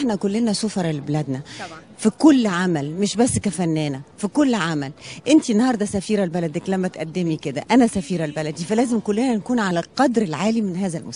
احنا كلنا سفر لبلادنا في كل عمل مش بس كفنانه في كل عمل انت النهارده سفيره لبلدك لما تقدمي كده انا سفيره لبلدي فلازم كلنا نكون على القدر العالي من هذا المستوى